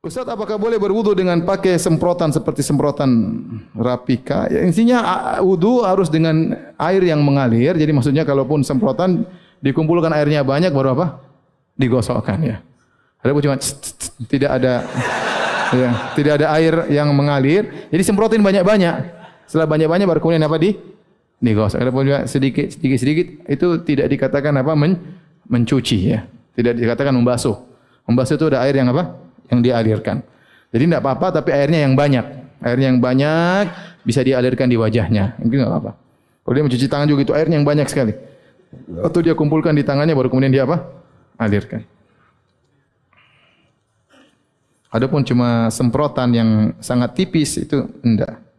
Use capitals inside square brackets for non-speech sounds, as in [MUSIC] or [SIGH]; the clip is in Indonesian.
Ustaz, apakah boleh berwudu dengan pakai semprotan seperti semprotan rapika? Ya, intinya wudu harus dengan air yang mengalir. Jadi maksudnya kalaupun semprotan dikumpulkan airnya banyak baru apa? Digosokkan ya. Ada cuma tidak ada [LAUGHS] ya, tidak ada air yang mengalir. Jadi semprotin banyak-banyak. Setelah banyak-banyak baru kemudian apa di digosok. Ada juga sedikit sedikit sedikit itu tidak dikatakan apa men, mencuci ya. Tidak dikatakan membasuh. Membasuh itu ada air yang apa? yang dialirkan. Jadi tidak apa-apa tapi airnya yang banyak. Airnya yang banyak bisa dialirkan di wajahnya. Mungkin tidak apa-apa. Kalau dia mencuci tangan juga itu airnya yang banyak sekali. Atau dia kumpulkan di tangannya baru kemudian dia apa? Alirkan. Adapun cuma semprotan yang sangat tipis itu enggak.